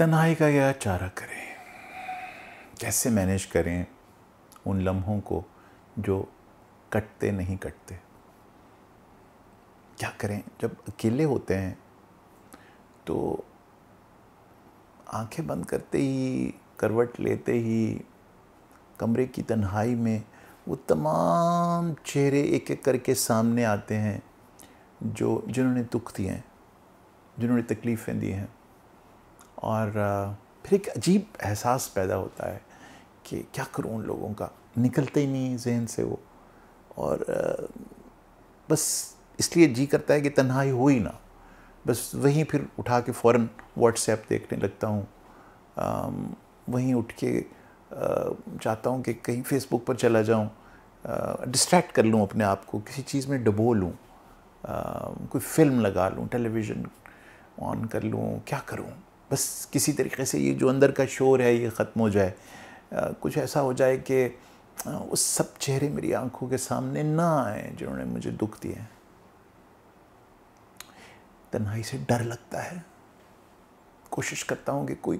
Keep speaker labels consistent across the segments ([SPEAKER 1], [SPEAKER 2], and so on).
[SPEAKER 1] तन्हाई का यह चारा करें कैसे मैनेज करें उन लम्हों को जो कटते नहीं कटते क्या करें जब अकेले होते हैं तो आंखें बंद करते ही करवट लेते ही कमरे की तन्हाई में वो तमाम चेहरे एक एक करके सामने आते हैं जो जिन्होंने दुख दिए हैं जिन्होंने तकलीफ़ें दी हैं और फिर एक अजीब एहसास पैदा होता है कि क्या करूँ उन लोगों का निकलते ही नहीं जहन से वो और बस इसलिए जी करता है कि तन्हाई हो ही ना बस वहीं फिर उठा के फ़ौर व्हाट्सएप देखने लगता हूँ वहीं उठ के चाहता हूँ कि कहीं फेसबुक पर चला जाऊँ डिस्ट्रैक्ट कर लूँ अपने आप को किसी चीज़ में डबो लूँ कोई फिल्म लगा लूँ टेलीविज़न ऑन कर लूँ क्या करूँ बस किसी तरीके से ये जो अंदर का शोर है ये ख़त्म हो जाए कुछ ऐसा हो जाए कि उस सब चेहरे मेरी आंखों के सामने ना आए जिन्होंने मुझे दुख दिया तन्हाई से डर लगता है कोशिश करता हूँ कि कोई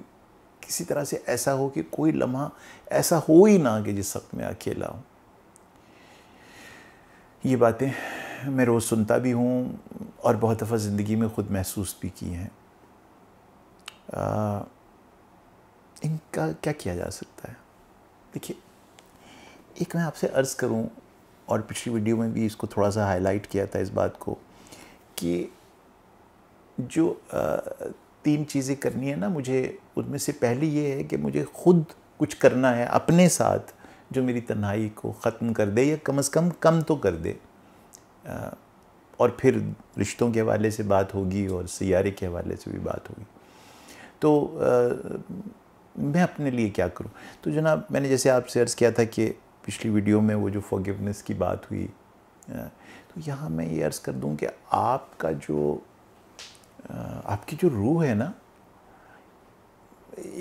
[SPEAKER 1] किसी तरह से ऐसा हो कि कोई लम्हा ऐसा हो ही ना कि जिस वक्त मैं अकेला हूँ ये बातें मैं रोज़ सुनता भी हूँ और बहुत दफ़ा ज़िंदगी में ख़ुद महसूस भी की हैं आ, इनका क्या किया जा सकता है देखिए एक मैं आपसे अर्ज़ करूं और पिछली वीडियो में भी इसको थोड़ा सा हाईलाइट किया था इस बात को कि जो आ, तीन चीज़ें करनी है ना मुझे उनमें से पहली ये है कि मुझे खुद कुछ करना है अपने साथ जो मेरी तन्हाई को ख़त्म कर दे या कम अज़ कम कम तो कर दे आ, और फिर रिश्तों के हवाले से बात होगी और सैारे के हवाले से भी बात होगी तो आ, मैं अपने लिए क्या करूँ तो जनाब मैंने जैसे आप शेयर्स किया था कि पिछली वीडियो में वो जो फॉरगिवनेस की बात हुई तो यहाँ मैं ये अर्ज़ कर दूँ कि आपका जो आपकी जो रूह है ना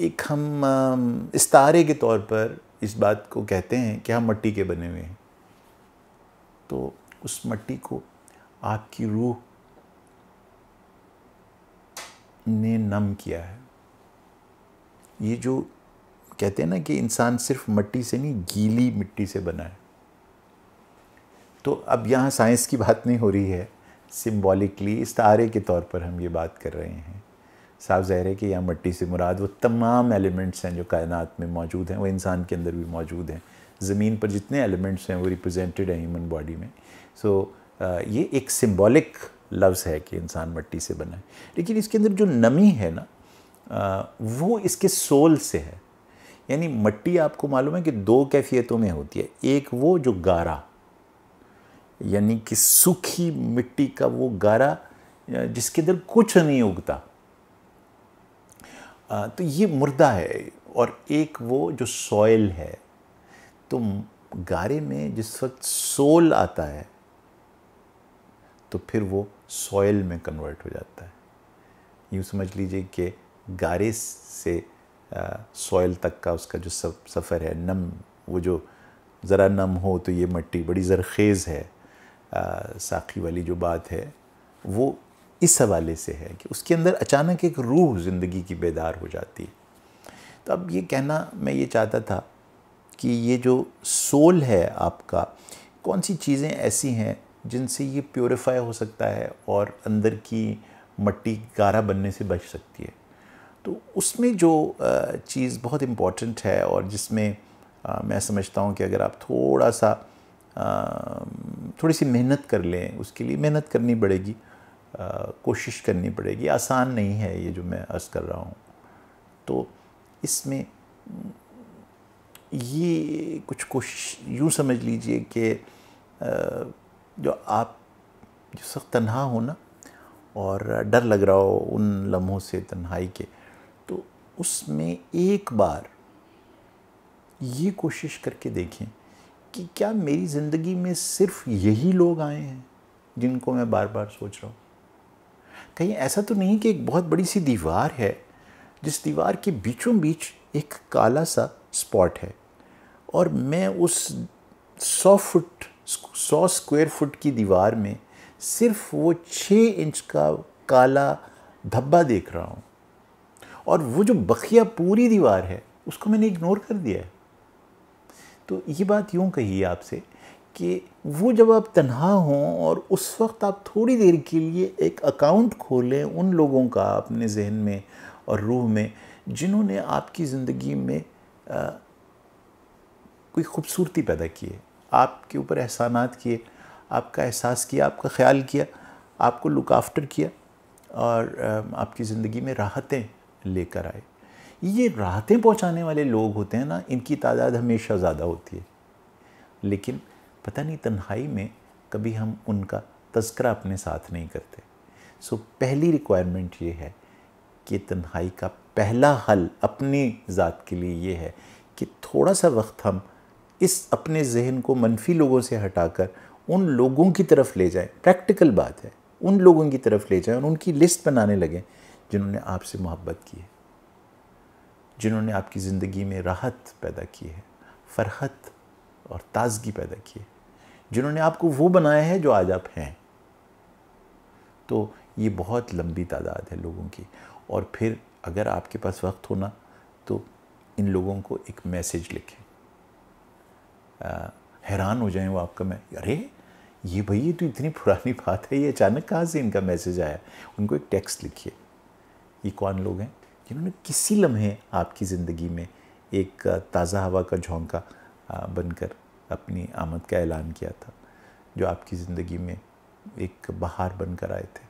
[SPEAKER 1] एक हम इस तारे के तौर पर इस बात को कहते हैं कि हम मट्टी के बने हुए हैं तो उस मट्टी को आपकी रूह ने नम किया है ये जो कहते हैं ना कि इंसान सिर्फ मिट्टी से नहीं गीली मिट्टी से बना है तो अब यहाँ साइंस की बात नहीं हो रही है सिम्बॉलिकली तारे के तौर पर हम ये बात कर रहे हैं साफ ज़ाहिर है कि यहाँ मिट्टी से मुराद वो तमाम एलिमेंट्स हैं जो कायनात में मौजूद हैं वो इंसान के अंदर भी मौजूद हैं ज़मीन पर जितने एलिमेंट्स हैं वो रिप्रेजेंटेड हैं ह्यूमन बॉडी में सो ये एक सिम्बॉलिक लफ्ज़ है कि इंसान मिट्टी से बना है लेकिन इसके अंदर जो नमी है ना वो इसके सोल से है यानी मट्टी आपको मालूम है कि दो कैफियतों में होती है एक वो जो गारा यानी कि सूखी मिट्टी का वो गारा जिसके अंदर कुछ नहीं उगता तो ये मुर्दा है और एक वो जो सॉयल है तो गारे में जिस वक्त सोल आता है तो फिर वो सॉयल में कन्वर्ट हो जाता है यूँ समझ लीजिए कि गारे से सॉयल तक का उसका जो सफ़र है नम वो जो ज़रा नम हो तो ये मट्टी बड़ी ज़रखेज़ है आ, साखी वाली जो बात है वो इस हवाले से है कि उसके अंदर अचानक एक रूह ज़िंदगी की बेदार हो जाती है तो अब ये कहना मैं ये चाहता था कि ये जो सोल है आपका कौन सी चीज़ें ऐसी हैं जिनसे ये प्योरीफाई हो सकता है और अंदर की मट्टी गारा बनने से बच सकती है तो उसमें जो चीज़ बहुत इम्पॉर्टेंट है और जिसमें मैं समझता हूँ कि अगर आप थोड़ा सा थोड़ी सी मेहनत कर लें उसके लिए मेहनत करनी पड़ेगी कोशिश करनी पड़ेगी आसान नहीं है ये जो मैं अर्ज़ कर रहा हूँ तो इसमें ये कुछ कोशिश यूँ समझ लीजिए कि जो आप जिस वक्त तनहा हो ना और डर लग रहा हो उन लम्हों से तन्हाई के उसमें एक बार ये कोशिश करके देखें कि क्या मेरी ज़िंदगी में सिर्फ यही लोग आए हैं जिनको मैं बार बार सोच रहा हूँ कहीं ऐसा तो नहीं कि एक बहुत बड़ी सी दीवार है जिस दीवार के बीचों बीच एक काला सा स्पॉट है और मैं उस सौ फुट सौ स्क्वायर फुट की दीवार में सिर्फ वो छः इंच का काला धब्बा देख रहा हूँ और वो जो बखिया पूरी दीवार है उसको मैंने इग्नोर कर दिया है तो ये बात यूँ कही आपसे कि वो जब आप तन्हा हों और उस वक्त आप थोड़ी देर के लिए एक अकाउंट खोलें उन लोगों का अपने जहन में और रूह में जिन्होंने आपकी ज़िंदगी में आ, कोई खूबसूरती पैदा की है आपके ऊपर एहसानात किए आपका एहसास किया आपका ख्याल किया आपको लुक आफ्टर किया और आपकी ज़िंदगी में राहतें लेकर आए ये राहतें पहुंचाने वाले लोग होते हैं ना इनकी तादाद हमेशा ज़्यादा होती है लेकिन पता नहीं तन्हाई में कभी हम उनका तस्करा अपने साथ नहीं करते सो पहली रिक्वायरमेंट ये है कि तन्हाई का पहला हल अपनी ज़ात के लिए ये है कि थोड़ा सा वक्त हम इस अपने जहन को मनफी लोगों से हटाकर उन लोगों की तरफ ले जाएं प्रैक्टिकल बात है उन लोगों की तरफ ले जाएं और उनकी लिस्ट बनाने लगें जिन्होंने आपसे मोहब्बत की है जिन्होंने आपकी ज़िंदगी में राहत पैदा की है फरहत और ताजगी पैदा की है जिन्होंने आपको वो बनाया है जो आज आप हैं तो ये बहुत लंबी तादाद है लोगों की और फिर अगर आपके पास वक्त होना तो इन लोगों को एक मैसेज लिखें हैरान हो जाएं वो आपका मैं अरे ये भैया तो इतनी पुरानी बात है ये अचानक कहाँ से इनका मैसेज आया उनको एक टेक्स्ट लिखिए ये कौन लोग हैं जिन्होंने किसी लम्हे आपकी ज़िंदगी में एक ताज़ा हवा का झोंका बनकर अपनी आमद का ऐलान किया था जो आपकी ज़िंदगी में एक बहार बनकर आए थे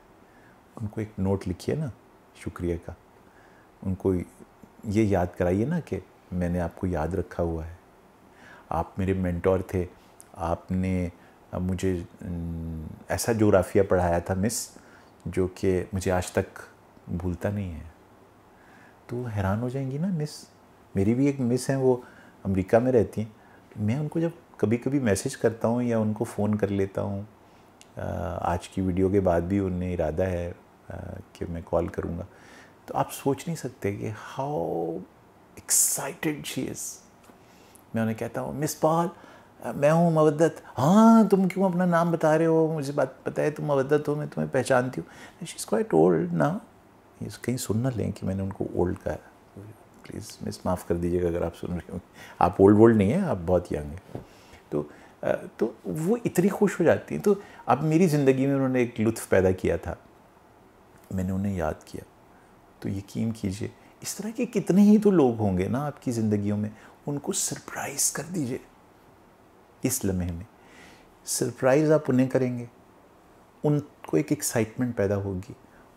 [SPEAKER 1] उनको एक नोट लिखिए ना शुक्रिया का उनको ये याद कराइए ना कि मैंने आपको याद रखा हुआ है आप मेरे मेंटोर थे आपने मुझे ऐसा जोग्राफिया पढ़ाया था मिस जो कि मुझे आज तक भूलता नहीं है तो हैरान हो जाएंगी ना मिस मेरी भी एक मिस हैं वो अमेरिका में रहती हैं मैं उनको जब कभी कभी मैसेज करता हूँ या उनको फ़ोन कर लेता हूँ आज की वीडियो के बाद भी उनने इरादा है कि मैं कॉल करूँगा तो आप सोच नहीं सकते कि हाउ एक्साइटेड शी इज़ मैं उन्हें कहता हूँ मिस पॉल मैं हूँ मवदत हाँ तुम क्यों अपना नाम बता रहे हो मुझे बात पता है तुम मवदत हो मैं तुम्हें पहचानती हूँ शी इज़ क्वाइट ओल्ड ना ये कहीं सुन ना लें कि मैंने उनको ओल्ड कहा प्लीज़ मिस माफ़ कर दीजिएगा अगर आप सुन रहे हो आप ओल्ड वोल्ड नहीं हैं आप बहुत यंग हैं तो तो वो इतनी खुश हो जाती हैं तो अब मेरी ज़िंदगी में उन्होंने एक लुत्फ़ पैदा किया था मैंने उन्हें याद किया तो यकीन कीजिए इस तरह के कितने ही तो लोग होंगे ना आपकी ज़िंदगियों में उनको सरप्राइज़ कर दीजिए इस लम्हे में सरप्राइज़ आप उन्हें करेंगे उनको एक एक्साइटमेंट पैदा होगी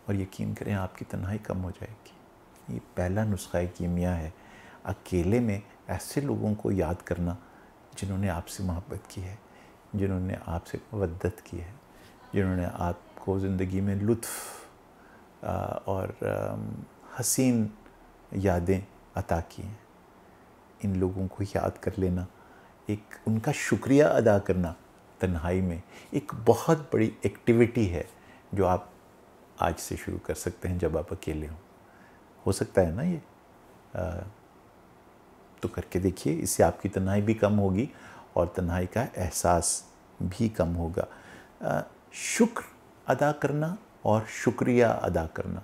[SPEAKER 1] और यकीन करें आपकी तन्हाई कम हो जाएगी ये पहला नुस्खा कीमिया है अकेले में ऐसे लोगों को याद करना जिन्होंने आपसे मोहब्बत की है जिन्होंने आपसे मदद की है जिन्होंने आपको ज़िंदगी में लुत्फ और हसीन यादें अता की हैं इन लोगों को याद कर लेना एक उनका शुक्रिया अदा करना तन्हाई में एक बहुत बड़ी एक्टिविटी है जो आप आज से शुरू कर सकते हैं जब आप अकेले हों हो सकता है ना ये आ, तो करके देखिए इससे आपकी तन्हाई भी कम होगी और तन्हाई का एहसास भी कम होगा आ, शुक्र अदा करना और शुक्रिया अदा करना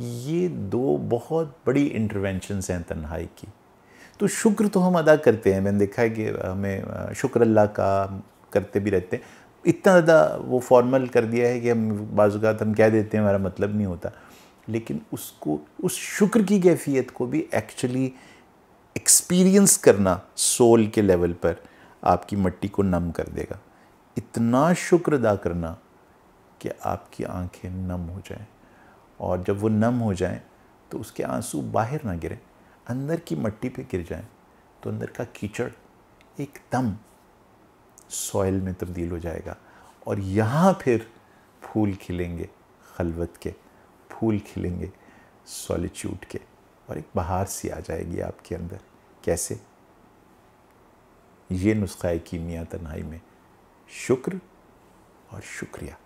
[SPEAKER 1] ये दो बहुत बड़ी इंटरवेंशंस हैं तन्हाई की तो शुक्र तो हम अदा करते हैं मैंने देखा है कि हमें शुक्र अल्लाह का करते भी रहते हैं इतना ज़्यादा वो फॉर्मल कर दिया है कि हम बाज़ात हम कह देते हैं हमारा मतलब नहीं होता लेकिन उसको उस शुक्र की कैफियत को भी एक्चुअली एक्सपीरियंस करना सोल के लेवल पर आपकी मट्टी को नम कर देगा इतना शुक्र अदा करना कि आपकी आंखें नम हो जाएं और जब वो नम हो जाएं तो उसके आंसू बाहर ना गिरें अंदर की मट्टी पे गिर जाएं तो अंदर का कीचड़ एकदम सॉइल में तब्दील हो जाएगा और यहाँ फिर फूल खिलेंगे खलवत के फूल खिलेंगे सॉलिट्यूड के और एक बहार सी आ जाएगी आपके अंदर कैसे ये नुस्खा कीमिया तन्हाई में शुक्र और शुक्रिया